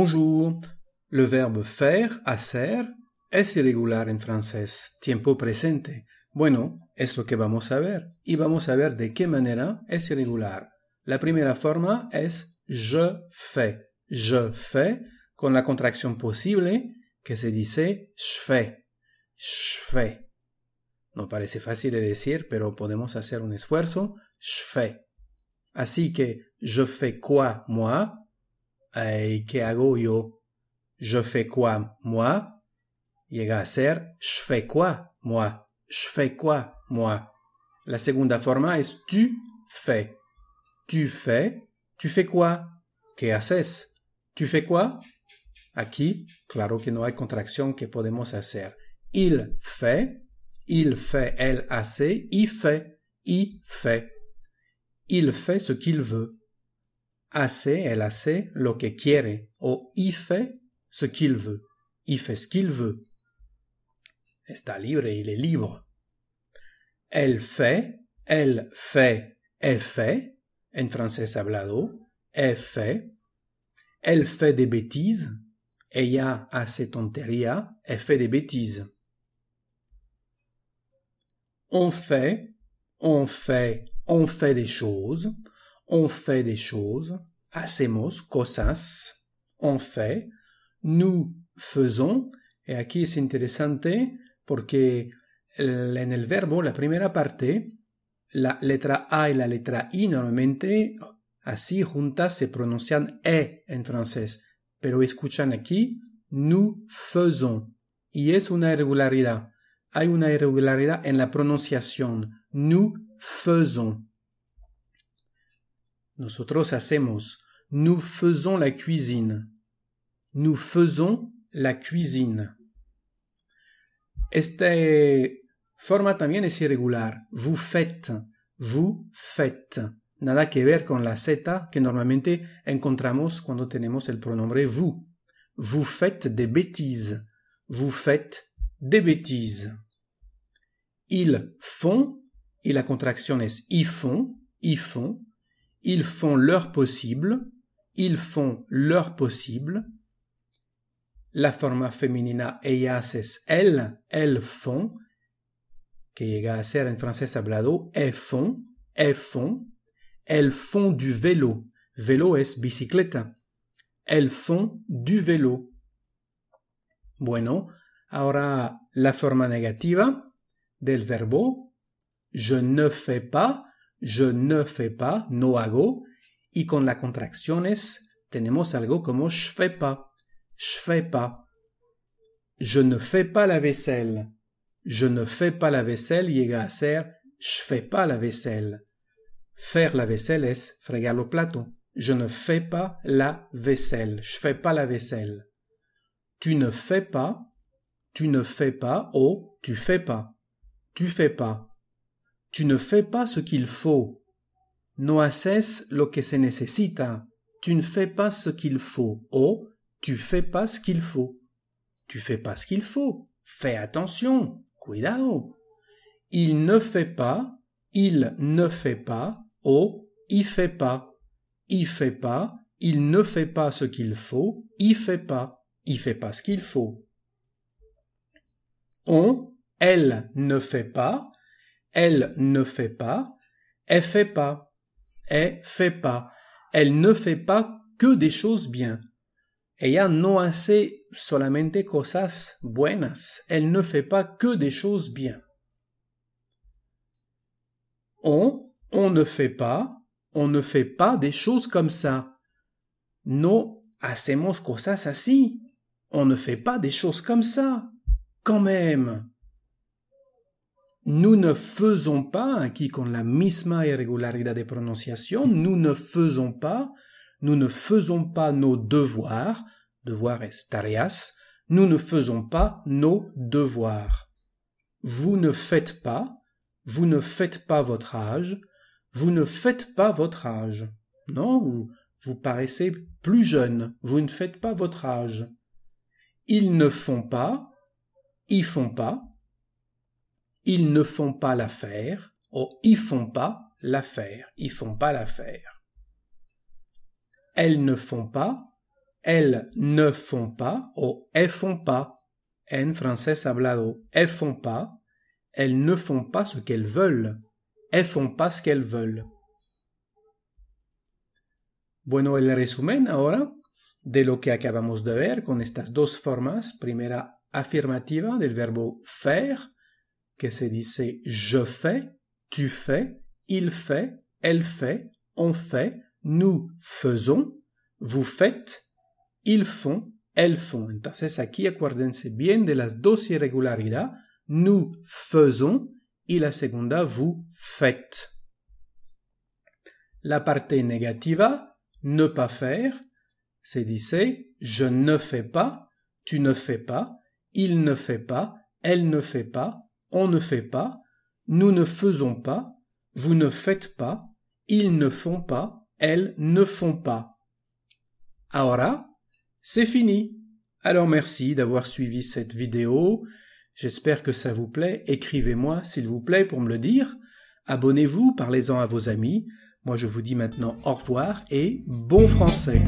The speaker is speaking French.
Bonjour. Le verbe faire, hacer, est irregular en français, « tiempo presente. Bueno, es lo que vamos a ver. Y vamos a ver de qué manera es irregular. La primera forma es je fais. Je fais con la contracción posible que se dice je fais. Je fais. No parece fácil de decir, pero podemos hacer un esfuerzo. Je fais. Así que je fais quoi moi quest eh, ¿qué hago yo? Je fais quoi, moi? Llega a ser je fais quoi, moi? Je fais quoi, moi? La seconde forma est, tu fais. Tu fais, tu fais quoi? que haces? Tu fais quoi? Aquí, claro que no hay contraction que podemos hacer. Il fait, il fait, elle assez, il fait, il fait. Il fait ce qu'il veut hace, elle hace lo que quiere, ou il fait ce qu'il veut. y fait ce qu'il veut. Está libre, il est libre. Elle fait, elle fait, elle fait, en français hablado, elle fait, elle fait des bêtises, ella hace tontería, elle fait des bêtises. On fait, on fait, on fait des choses, on fait des choses, hacemos cosas, on fait, nous faisons, y aquí es interesante porque en el verbo, la primera parte, la letra A y la letra I normalmente así juntas se pronuncian E en francés, pero escuchan aquí nous faisons y es una irregularidad. Hay una irregularidad en la pronunciación. Nous faisons. Nosotros hacemos. Nous faisons la cuisine. Nous faisons la cuisine. Esta eh, forma también es irregular. Vous faites. Vous faites. Nada que ver con la Z que normalmente encontramos cuando tenemos el pronombre vous. Vous faites des bêtises. Vous faites des bêtises. Ils font, et la contraction est ils font, ils font, ils font leur possible. Ils font leur possible. La forma femenina ellas es elles, elles font, que llega a ser en français hablado, elles font, elles font, elles font du vélo. Vélo es bicicleta. Elles font du vélo. Bueno, ahora la forma negativa del verbo je ne fais pas, je ne fais pas, no hago, y con contracción es, tenemos algo como je fais pas, je fais pas. Je ne fais pas la vaisselle. Je ne fais pas la vaisselle llega a ser je fais pas la vaisselle. Faire la vaisselle es fregar los platos. Je ne fais pas la vaisselle. Je fais pas la vaisselle. Tu ne fais pas, tu ne fais pas oh, tu fais pas. Tu fais pas. Tu ne fais pas ce qu'il faut. No haces lo que se necesita. Tu ne fais pas ce qu'il faut. Oh, tu fais pas ce qu'il faut. Tu fais pas ce qu'il faut. Fais attention. Cuidado. Il ne fait pas. Il ne fait pas. Oh, il fait pas. Il fait pas. Il ne fait pas ce qu'il faut. Il fait pas. Il fait pas ce qu'il faut. On, elle ne fait pas. Elle ne fait pas. Elle fait pas. Elle fait pas. Elle ne fait pas que des choses bien. Ella no hace solamente cosas buenas. Elle ne fait pas que des choses bien. On, on ne fait pas, on ne fait pas des choses comme ça. No hacemos cosas así. On ne fait pas des choses comme ça. Quand même nous ne faisons pas, qui con la misma irregularidad de prononciation, nous ne faisons pas, nous ne faisons pas nos devoirs, est tareas, nous ne faisons pas nos devoirs. Vous ne faites pas, vous ne faites pas votre âge, vous ne faites pas votre âge. Non, vous, vous paraissez plus jeune, vous ne faites pas votre âge. Ils ne font pas, ils font pas, ils ne font pas l'affaire. Ou oh, ils font pas l'affaire. Ils font pas l'affaire. Elles ne font pas. Elles ne font pas. Ou oh, elles font pas. En français hablado, elles font pas. Elles ne font pas ce qu'elles veulent. Elles font pas ce qu'elles veulent. Bueno, el resumen ahora de lo que acabamos de ver con estas dos formas. Primera afirmativa del verbo faire que se disait « je fais, tu fais, il fait, elle fait, on fait, nous faisons, vous faites, ils font, elles font. Entonces aquí acuérdense bien de las dos irregularidades. Nous faisons et la segunda vous faites. La parte negativa, ne pas faire, se dice je ne fais pas, tu ne fais pas, il ne fait pas, elle ne fait pas, on ne fait pas, nous ne faisons pas, vous ne faites pas, ils ne font pas, elles ne font pas. Alors, c'est fini. Alors merci d'avoir suivi cette vidéo. J'espère que ça vous plaît. Écrivez-moi, s'il vous plaît, pour me le dire. Abonnez-vous, parlez-en à vos amis. Moi, je vous dis maintenant au revoir et bon français.